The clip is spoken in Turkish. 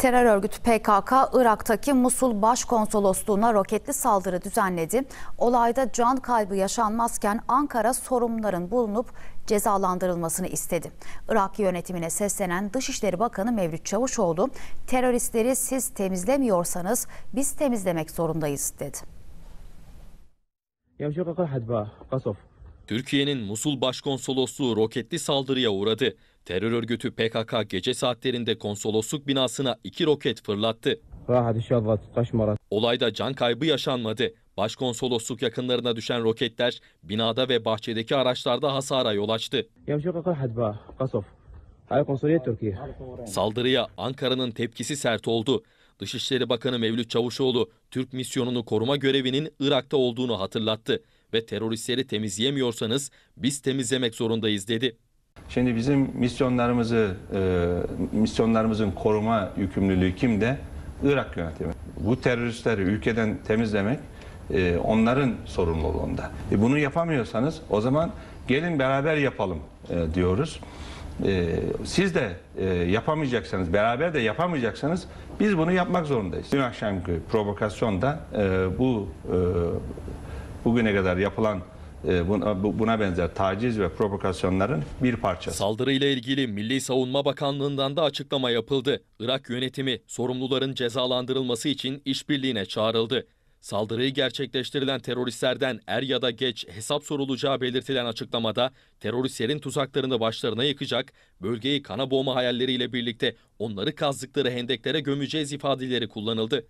Terör örgütü PKK, Irak'taki Musul Başkonsolosluğu'na roketli saldırı düzenledi. Olayda can kaybı yaşanmazken Ankara sorumluların bulunup cezalandırılmasını istedi. Irak yönetimine seslenen Dışişleri Bakanı Mevlüt Çavuşoğlu, teröristleri siz temizlemiyorsanız biz temizlemek zorundayız dedi. Türkiye'nin Musul Başkonsolosluğu roketli saldırıya uğradı. Terör örgütü PKK gece saatlerinde konsolosluk binasına iki roket fırlattı. Olayda can kaybı yaşanmadı. Başkonsolosluk yakınlarına düşen roketler binada ve bahçedeki araçlarda hasara yol açtı. Saldırıya Ankara'nın tepkisi sert oldu. Dışişleri Bakanı Mevlüt Çavuşoğlu Türk misyonunu koruma görevinin Irak'ta olduğunu hatırlattı ve teröristleri temizleyemiyorsanız biz temizlemek zorundayız dedi. Şimdi bizim misyonlarımızı e, misyonlarımızın koruma yükümlülüğü kimde? Irak yönetimi. Bu teröristleri ülkeden temizlemek e, onların sorumluluğunda. E, bunu yapamıyorsanız o zaman gelin beraber yapalım e, diyoruz e, siz de e, yapamayacaksanız, beraber de yapamayacaksanız biz bunu yapmak zorundayız. Dün akşamki provokasyonda e, bu e, bugüne kadar yapılan e, buna benzer taciz ve provokasyonların bir parçası. Saldırıyla ilgili Milli Savunma Bakanlığı'ndan da açıklama yapıldı. Irak yönetimi sorumluların cezalandırılması için işbirliğine çağrıldı. Saldırıyı gerçekleştirilen teröristlerden er ya da geç hesap sorulacağı belirtilen açıklamada teröristlerin tuzaklarını başlarına yıkacak, bölgeyi kana boğma hayalleriyle birlikte onları kazdıkları hendeklere gömeceğiz ifadeleri kullanıldı.